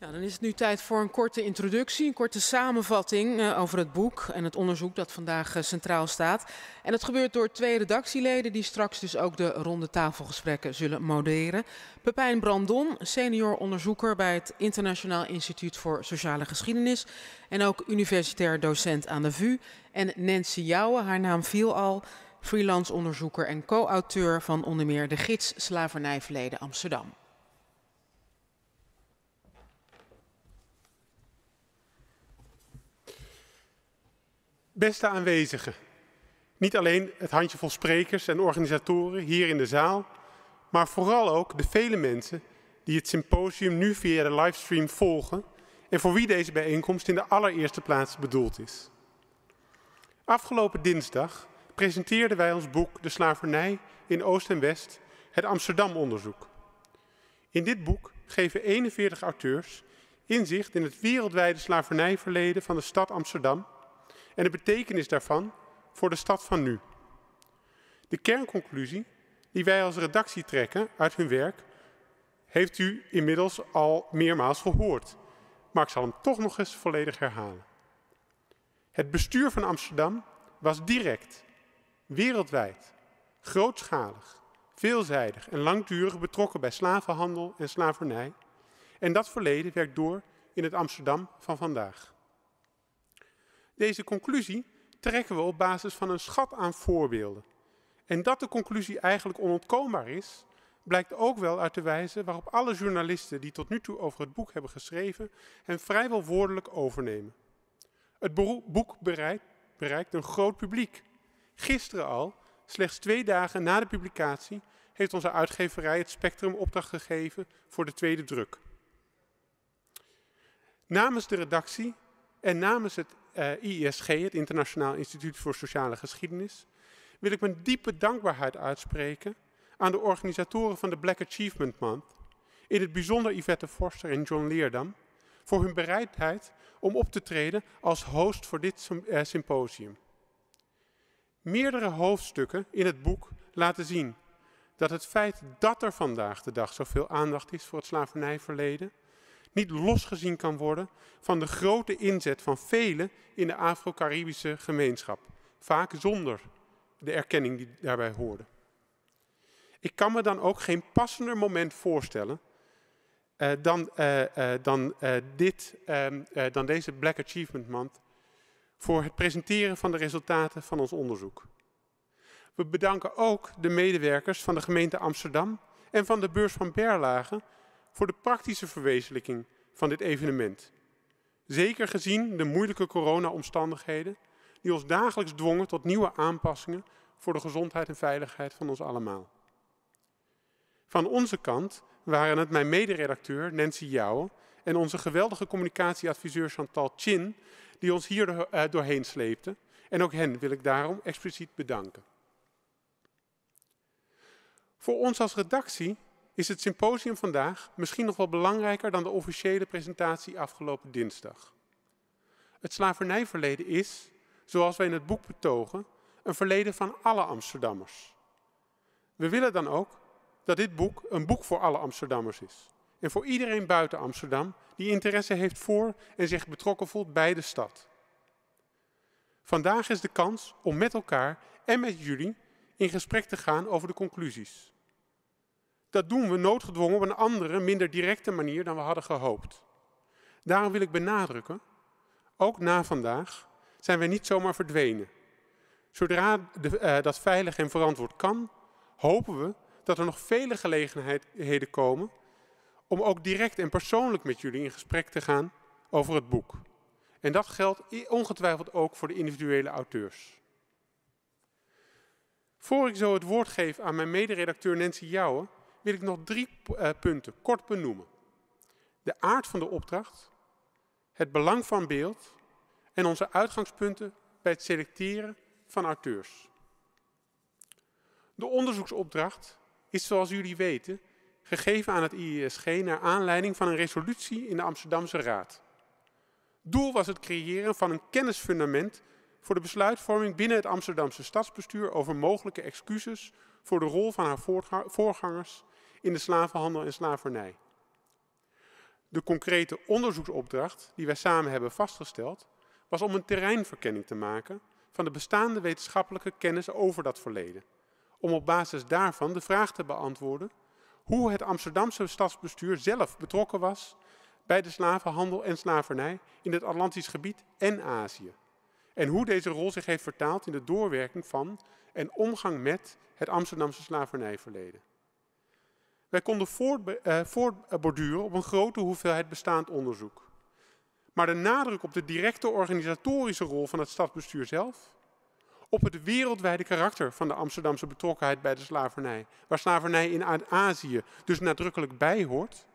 Ja, dan is het nu tijd voor een korte introductie, een korte samenvatting eh, over het boek en het onderzoek dat vandaag eh, centraal staat. En dat gebeurt door twee redactieleden die straks dus ook de ronde tafelgesprekken zullen modereren. Pepijn Brandon, senior onderzoeker bij het Internationaal Instituut voor Sociale Geschiedenis en ook universitair docent aan de VU. En Nancy Jouwe, haar naam viel al, freelance onderzoeker en co-auteur van onder meer De Gids Slavernijverleden Amsterdam. Beste aanwezigen, niet alleen het handjevol sprekers en organisatoren hier in de zaal, maar vooral ook de vele mensen die het symposium nu via de livestream volgen en voor wie deze bijeenkomst in de allereerste plaats bedoeld is. Afgelopen dinsdag presenteerden wij ons boek De slavernij in Oost en West, het Amsterdam-onderzoek. In dit boek geven 41 auteurs inzicht in het wereldwijde slavernijverleden van de stad Amsterdam en de betekenis daarvan voor de stad van nu. De kernconclusie die wij als redactie trekken uit hun werk, heeft u inmiddels al meermaals gehoord. Maar ik zal hem toch nog eens volledig herhalen. Het bestuur van Amsterdam was direct, wereldwijd, grootschalig, veelzijdig en langdurig betrokken bij slavenhandel en slavernij. En dat verleden werkt door in het Amsterdam van vandaag. Deze conclusie trekken we op basis van een schat aan voorbeelden. En dat de conclusie eigenlijk onontkoombaar is, blijkt ook wel uit de wijze waarop alle journalisten die tot nu toe over het boek hebben geschreven hem vrijwel woordelijk overnemen. Het boek bereikt, bereikt een groot publiek. Gisteren al, slechts twee dagen na de publicatie, heeft onze uitgeverij het Spectrum opdracht gegeven voor de tweede druk. Namens de redactie en namens het uh, het Internationaal Instituut voor Sociale Geschiedenis, wil ik mijn diepe dankbaarheid uitspreken aan de organisatoren van de Black Achievement Month, in het bijzonder Yvette Forster en John Leerdam, voor hun bereidheid om op te treden als host voor dit eh, symposium. Meerdere hoofdstukken in het boek laten zien dat het feit dat er vandaag de dag zoveel aandacht is voor het slavernijverleden niet losgezien kan worden van de grote inzet van velen in de Afro-Caribische gemeenschap, vaak zonder de erkenning die daarbij hoorde. Ik kan me dan ook geen passender moment voorstellen eh, dan, eh, eh, dan, dit, ehm, dan deze Black Achievement Month voor het presenteren van de resultaten van ons onderzoek. We bedanken ook de medewerkers van de gemeente Amsterdam en van de beurs van Berlage voor de praktische verwezenlijking van dit evenement. Zeker gezien de moeilijke corona-omstandigheden die ons dagelijks dwongen tot nieuwe aanpassingen voor de gezondheid en veiligheid van ons allemaal. Van onze kant waren het mijn mederedacteur Nancy Jouwen en onze geweldige communicatieadviseur Chantal Chin die ons hier eh, doorheen sleepte. En ook hen wil ik daarom expliciet bedanken. Voor ons als redactie is het symposium vandaag misschien nog wel belangrijker dan de officiële presentatie afgelopen dinsdag. Het slavernijverleden is, zoals wij in het boek betogen, een verleden van alle Amsterdammers. We willen dan ook dat dit boek een boek voor alle Amsterdammers is. En voor iedereen buiten Amsterdam die interesse heeft voor en zich betrokken voelt bij de stad. Vandaag is de kans om met elkaar en met jullie in gesprek te gaan over de conclusies. Dat doen we noodgedwongen op een andere, minder directe manier dan we hadden gehoopt. Daarom wil ik benadrukken, ook na vandaag zijn we niet zomaar verdwenen. Zodra de, eh, dat veilig en verantwoord kan, hopen we dat er nog vele gelegenheden komen om ook direct en persoonlijk met jullie in gesprek te gaan over het boek. En dat geldt ongetwijfeld ook voor de individuele auteurs. Voor ik zo het woord geef aan mijn mederedacteur Nancy Jouwen, wil ik nog drie eh, punten kort benoemen. De aard van de opdracht, het belang van beeld en onze uitgangspunten bij het selecteren van auteurs. De onderzoeksopdracht is zoals jullie weten gegeven aan het IESG naar aanleiding van een resolutie in de Amsterdamse Raad. Doel was het creëren van een kennisfundament voor de besluitvorming binnen het Amsterdamse stadsbestuur over mogelijke excuses voor de rol van haar voorgangers in de slavenhandel en slavernij. De concrete onderzoeksopdracht die wij samen hebben vastgesteld, was om een terreinverkenning te maken van de bestaande wetenschappelijke kennis over dat verleden. Om op basis daarvan de vraag te beantwoorden hoe het Amsterdamse stadsbestuur zelf betrokken was bij de slavenhandel en slavernij in het Atlantisch gebied en Azië. En hoe deze rol zich heeft vertaald in de doorwerking van en omgang met het Amsterdamse slavernijverleden. Wij konden eh, voortborduren op een grote hoeveelheid bestaand onderzoek. Maar de nadruk op de directe organisatorische rol van het stadsbestuur zelf, op het wereldwijde karakter van de Amsterdamse betrokkenheid bij de slavernij, waar slavernij in Azië dus nadrukkelijk bij hoort,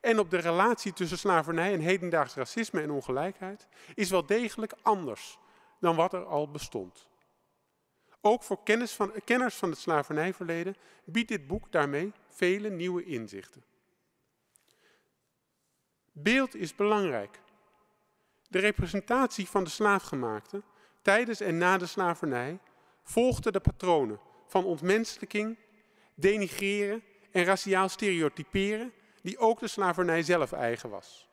en op de relatie tussen slavernij en hedendaags racisme en ongelijkheid, is wel degelijk anders dan wat er al bestond. Ook voor van, kenners van het slavernijverleden biedt dit boek daarmee vele nieuwe inzichten. Beeld is belangrijk. De representatie van de slaafgemaakte tijdens en na de slavernij volgde de patronen van ontmenselijking, denigreren en raciaal stereotyperen die ook de slavernij zelf eigen was.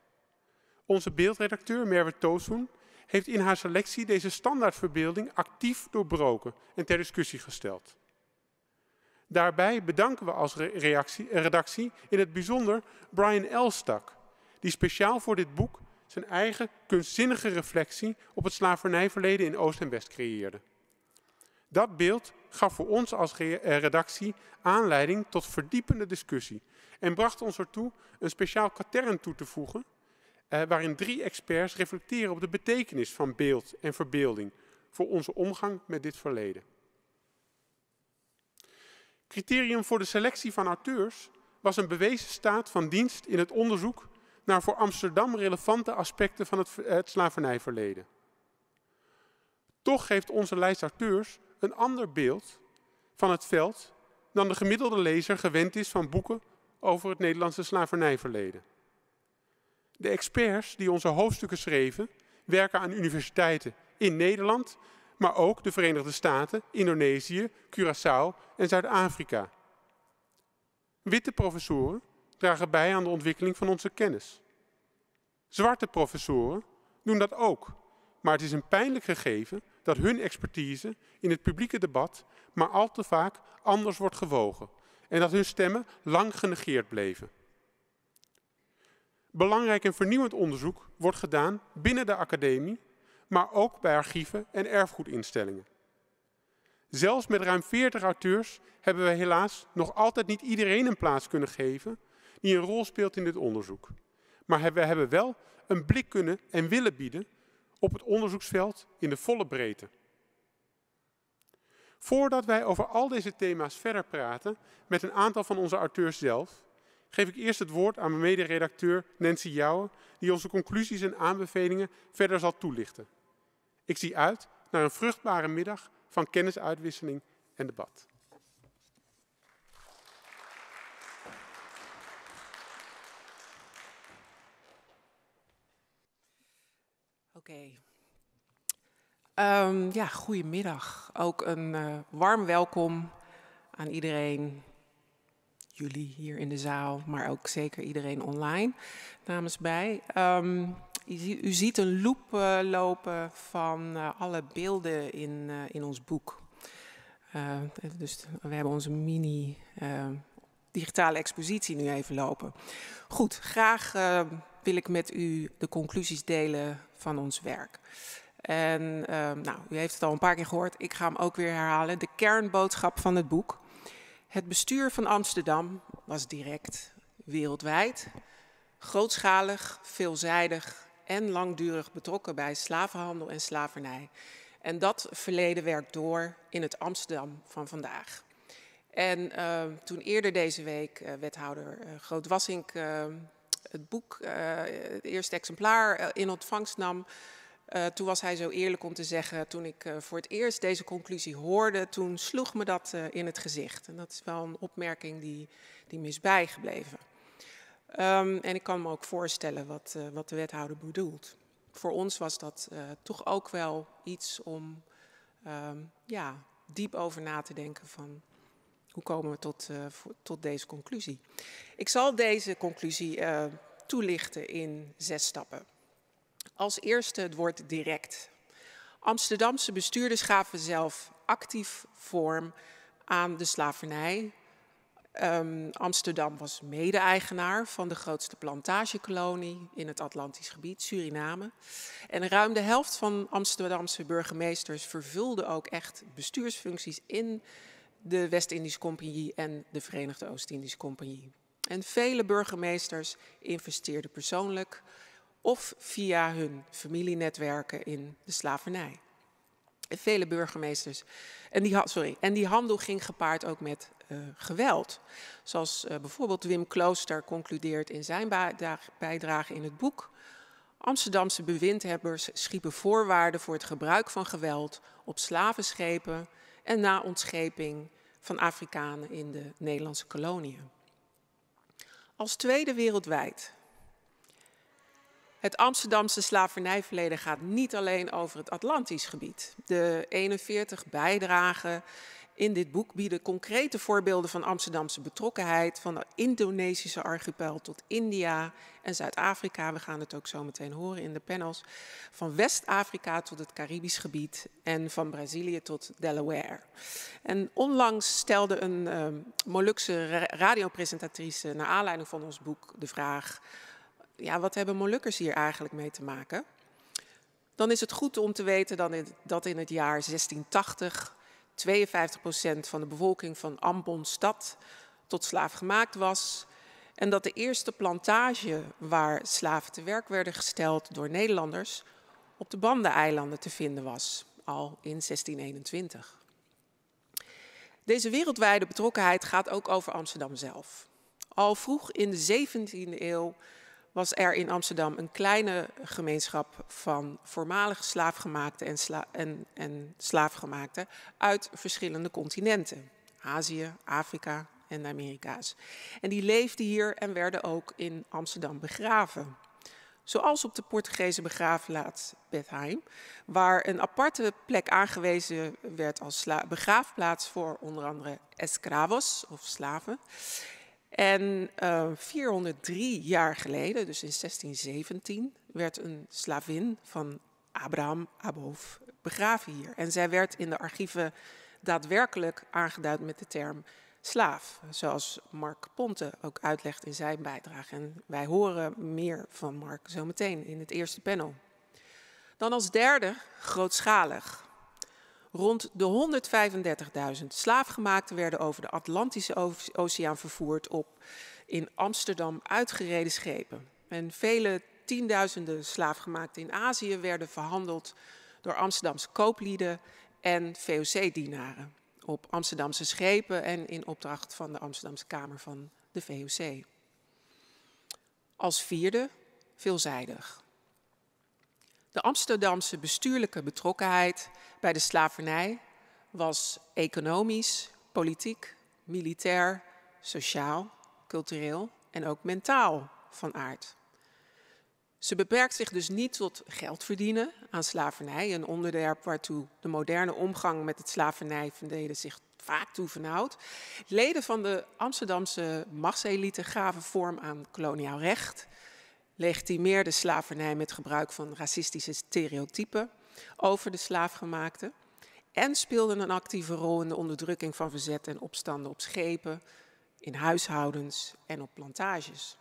Onze beeldredacteur Merwet Toosun heeft in haar selectie deze standaardverbeelding actief doorbroken en ter discussie gesteld. Daarbij bedanken we als redactie in het bijzonder Brian Elstak, die speciaal voor dit boek zijn eigen kunstzinnige reflectie op het slavernijverleden in Oost en West creëerde. Dat beeld gaf voor ons als eh, redactie aanleiding tot verdiepende discussie en bracht ons ertoe een speciaal katern toe te voegen, eh, waarin drie experts reflecteren op de betekenis van beeld en verbeelding voor onze omgang met dit verleden. Criterium voor de selectie van auteurs was een bewezen staat van dienst in het onderzoek naar voor Amsterdam relevante aspecten van het, eh, het slavernijverleden. Toch geeft onze lijst auteurs een ander beeld van het veld dan de gemiddelde lezer gewend is van boeken over het Nederlandse slavernijverleden. De experts die onze hoofdstukken schreven werken aan universiteiten in Nederland maar ook de Verenigde Staten, Indonesië, Curaçao en Zuid-Afrika. Witte professoren dragen bij aan de ontwikkeling van onze kennis. Zwarte professoren doen dat ook, maar het is een pijnlijk gegeven dat hun expertise in het publieke debat maar al te vaak anders wordt gewogen en dat hun stemmen lang genegeerd bleven. Belangrijk en vernieuwend onderzoek wordt gedaan binnen de academie maar ook bij archieven en erfgoedinstellingen. Zelfs met ruim 40 auteurs hebben we helaas nog altijd niet iedereen een plaats kunnen geven die een rol speelt in dit onderzoek. Maar we hebben wel een blik kunnen en willen bieden op het onderzoeksveld in de volle breedte. Voordat wij over al deze thema's verder praten met een aantal van onze auteurs zelf, geef ik eerst het woord aan mijn mede-redacteur Nancy Jouwen, die onze conclusies en aanbevelingen verder zal toelichten. Ik zie uit naar een vruchtbare middag van kennisuitwisseling en debat. Oké. Okay. Ehm, ja, goedemiddag. Ook een eh, warm welkom aan iedereen, jullie hier in de zaal, maar ook zeker iedereen online namens bij. Ehm, u ziet een loop eh, lopen van eh, alle beelden in, eh, in ons boek. dus we hebben onze mini digitale expositie nu even lopen. Goed, graag wil ik met u de conclusies delen van ons werk. En nou, u heeft het al een paar keer gehoord, ik ga hem ook weer herhalen. De kernboodschap van het boek. Het bestuur van Amsterdam was direct, wereldwijd, grootschalig, veelzijdig en langdurig betrokken bij slavenhandel en slavernij. En dat verleden werkt door in het Amsterdam van vandaag. En ehm, toen eerder deze week eh, wethouder uh, eh, Groot-Wassink ehm, het boek, eh, het eerste exemplaar, in ontvangst nam. toen was hij zo eerlijk om te zeggen, toen ik voor het eerst deze conclusie hoorde, toen sloeg me dat in het gezicht. En dat is wel een opmerking die, die me is bijgebleven. Ehm, en ik kan me ook voorstellen wat, eh, wat de wethouder bedoelt. Voor ons was dat eh, toch ook wel iets om ehm, ja, diep over na te denken van hoe komen we tot, eh, tot deze conclusie. Ik zal deze conclusie toelichten in zes stappen. Als eerste het woord direct. Amsterdamse bestuurders gaven zelf actief vorm aan de slavernij Um, Amsterdam was mede-eigenaar van de grootste plantagekolonie in het Atlantisch gebied, Suriname. En ruim de helft van Amsterdamse burgemeesters vervulde ook echt bestuursfuncties in de West-Indische Compagnie en de Verenigde Oost-Indische Compagnie. En vele burgemeesters investeerden persoonlijk of via hun familienetwerken in de slavernij vele burgemeesters. En die, sorry, en die handel ging gepaard ook met eh, geweld. Zoals eh, bijvoorbeeld Wim Klooster concludeert in zijn bijdrage in het boek. Amsterdamse bewindhebbers schiepen voorwaarden voor het gebruik van geweld op slavenschepen en na ontscheping van Afrikanen in de Nederlandse koloniën. Als tweede wereldwijd het Amsterdamse slavernijverleden gaat niet alleen over het Atlantisch gebied. De 41 bijdragen in dit boek bieden concrete voorbeelden van Amsterdamse betrokkenheid, van de Indonesische archipel tot India en Zuid-Afrika. We gaan het ook zo meteen horen in de panels. Van West-Afrika tot het Caribisch gebied en van Brazilië tot Delaware. En onlangs stelde een um, Molukse radiopresentatrice naar aanleiding van ons boek de vraag ja, wat hebben Molukkers hier eigenlijk mee te maken? Dan is het goed om te weten dat in het jaar 1680 52% van de bevolking van Ambonstad tot slaaf gemaakt was. En dat de eerste plantage waar slaven te werk werden gesteld door Nederlanders op de Banda-eilanden te vinden was, al in 1621. Deze wereldwijde betrokkenheid gaat ook over Amsterdam zelf. Al vroeg in de 17e eeuw was er in Amsterdam een kleine gemeenschap van voormalige slaafgemaakten en, en, en slaafgemaakten uit verschillende continenten. Azië, Afrika en de Amerika's. En die leefden hier en werden ook in Amsterdam begraven. Zoals op de Portugese begraafplaats Bethheim, waar een aparte plek aangewezen werd als begraafplaats voor onder andere escravos of slaven. En 403 eh, jaar geleden, dus in 1617, werd een slavin van Abraham Abov begraven hier. En zij werd in de archieven daadwerkelijk aangeduid met de term slaaf. Zoals Mark Ponte ook uitlegt in zijn bijdrage. En wij horen meer van Mark zometeen in het eerste panel. Dan als derde grootschalig. Rond de 135.000 slaafgemaakten werden over de Atlantische Oceaan vervoerd op in Amsterdam uitgereden schepen. En vele tienduizenden slaafgemaakten in Azië werden verhandeld door Amsterdamse kooplieden en VOC-dienaren op Amsterdamse schepen en in opdracht van de Amsterdamse Kamer van de VOC. Als vierde, veelzijdig. De Amsterdamse bestuurlijke betrokkenheid bij de slavernij was economisch, politiek, militair, sociaal, cultureel en ook mentaal van aard. Ze beperkt zich dus niet tot geld verdienen aan slavernij, een onderwerp waartoe de moderne omgang met het slavernijverleden zich vaak toe verhoudt. Leden van de Amsterdamse machtselite gaven vorm aan koloniaal recht, legitimeerde slavernij met gebruik van racistische stereotypen over de slaafgemaakte en speelden een actieve rol in de onderdrukking van verzet en opstanden op schepen, in huishoudens en op plantages.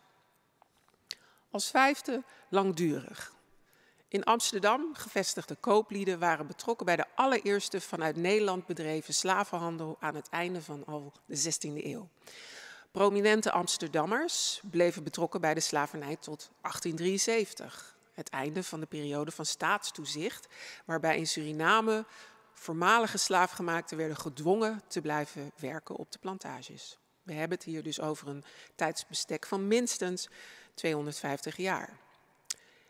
Als vijfde langdurig. In Amsterdam gevestigde kooplieden waren betrokken bij de allereerste vanuit Nederland bedreven slavenhandel aan het einde van al de 16e eeuw. Prominente Amsterdammers bleven betrokken bij de slavernij tot 1873, het einde van de periode van staatstoezicht, waarbij in Suriname voormalige slaafgemaakten werden gedwongen te blijven werken op de plantages. We hebben het hier dus over een tijdsbestek van minstens 250 jaar.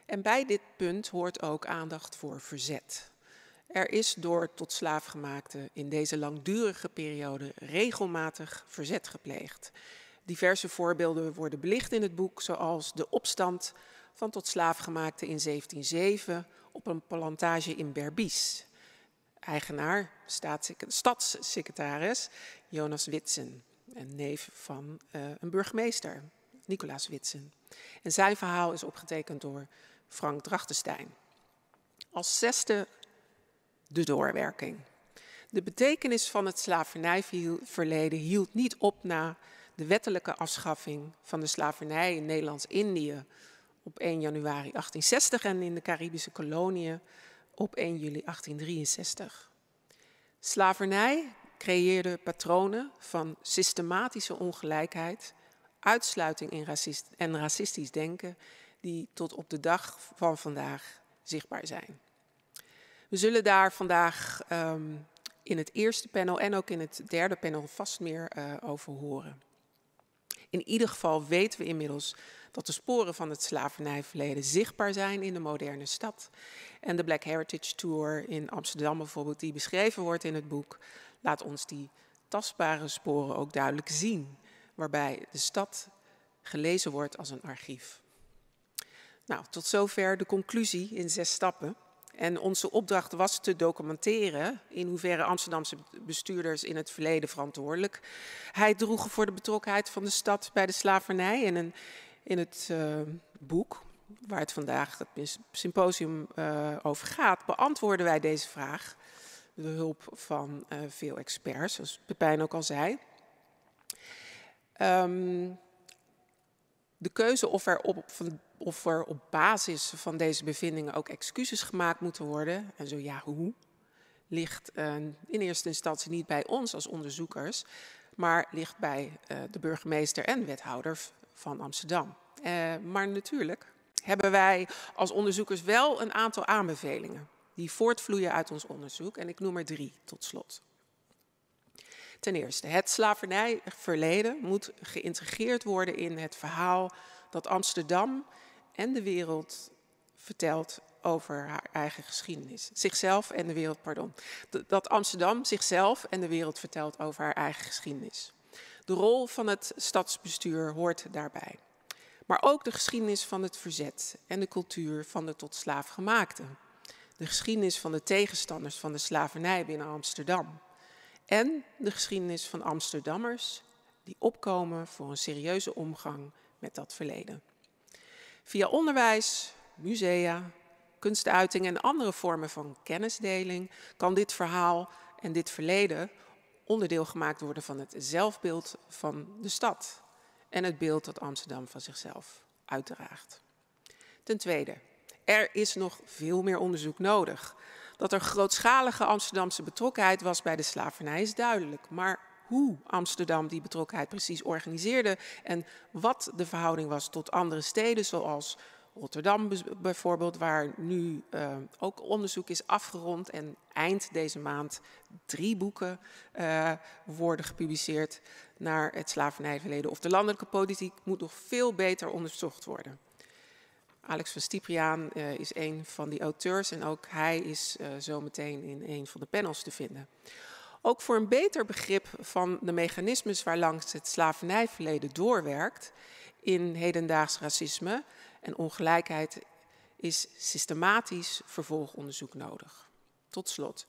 En bij dit punt hoort ook aandacht voor verzet. Er is door tot slaafgemaakte in deze langdurige periode regelmatig verzet gepleegd. Diverse voorbeelden worden belicht in het boek, zoals de opstand van tot slaafgemaakte in 1707 op een plantage in Berbice. Eigenaar, stadssecretaris Jonas Witsen, een neef van eh, een burgemeester, Nicolaas Witsen. En zijn verhaal is opgetekend door Frank Drachtenstein. Als zesde de doorwerking. De betekenis van het slavernijverleden hield niet op na de wettelijke afschaffing van de slavernij in Nederlands-Indië op 1 januari 1860 en in de Caribische koloniën op 1 juli 1863. Slavernij creëerde patronen van systematische ongelijkheid, uitsluiting en racistisch denken die tot op de dag van vandaag zichtbaar zijn. We zullen daar vandaag ehm, in het eerste panel en ook in het derde panel vast meer eh, over horen. In ieder geval weten we inmiddels dat de sporen van het slavernijverleden zichtbaar zijn in de moderne stad. En de Black Heritage Tour in Amsterdam bijvoorbeeld, die beschreven wordt in het boek, laat ons die tastbare sporen ook duidelijk zien, waarbij de stad gelezen wordt als een archief. Nou, tot zover de conclusie in zes stappen. En onze opdracht was te documenteren in hoeverre Amsterdamse bestuurders in het verleden verantwoordelijkheid droegen voor de betrokkenheid van de stad bij de slavernij. En een, in het eh, boek, waar het vandaag het symposium eh, over gaat, beantwoorden wij deze vraag. met de hulp van eh, veel experts, zoals Pepijn ook al zei. Ehm, de keuze of er op, van, of er op basis van deze bevindingen ook excuses gemaakt moeten worden. En zo ja, hoe? Ligt eh, in eerste instantie niet bij ons als onderzoekers, maar ligt bij eh, de burgemeester en wethouder van Amsterdam. Eh, maar natuurlijk hebben wij als onderzoekers wel een aantal aanbevelingen die voortvloeien uit ons onderzoek. En ik noem er drie tot slot. Ten eerste, het slavernijverleden moet geïntegreerd worden in het verhaal dat Amsterdam en de wereld vertelt over haar eigen geschiedenis. Zichzelf en de wereld, pardon. Dat Amsterdam zichzelf en de wereld vertelt over haar eigen geschiedenis. De rol van het stadsbestuur hoort daarbij. Maar ook de geschiedenis van het verzet en de cultuur van de tot slaaf gemaakte, De geschiedenis van de tegenstanders van de slavernij binnen Amsterdam. En de geschiedenis van Amsterdammers die opkomen voor een serieuze omgang met dat verleden. Via onderwijs, musea, kunstuitingen en andere vormen van kennisdeling kan dit verhaal en dit verleden onderdeel gemaakt worden van het zelfbeeld van de stad en het beeld dat Amsterdam van zichzelf uitdraagt. Ten tweede, er is nog veel meer onderzoek nodig. Dat er grootschalige Amsterdamse betrokkenheid was bij de slavernij is duidelijk, maar hoe Amsterdam die betrokkenheid precies organiseerde en wat de verhouding was tot andere steden zoals Rotterdam bijvoorbeeld, waar nu eh, ook onderzoek is afgerond en eind deze maand drie boeken eh, worden gepubliceerd naar het slavernijverleden. Of de landelijke politiek moet nog veel beter onderzocht worden. Alex van Stipriaan eh, is een van die auteurs en ook hij is zometeen in een van de panels te vinden. Ook voor een beter begrip van de mechanismes waarlangs het slavernijverleden doorwerkt in hedendaags racisme en ongelijkheid is systematisch vervolgonderzoek nodig. Tot slot.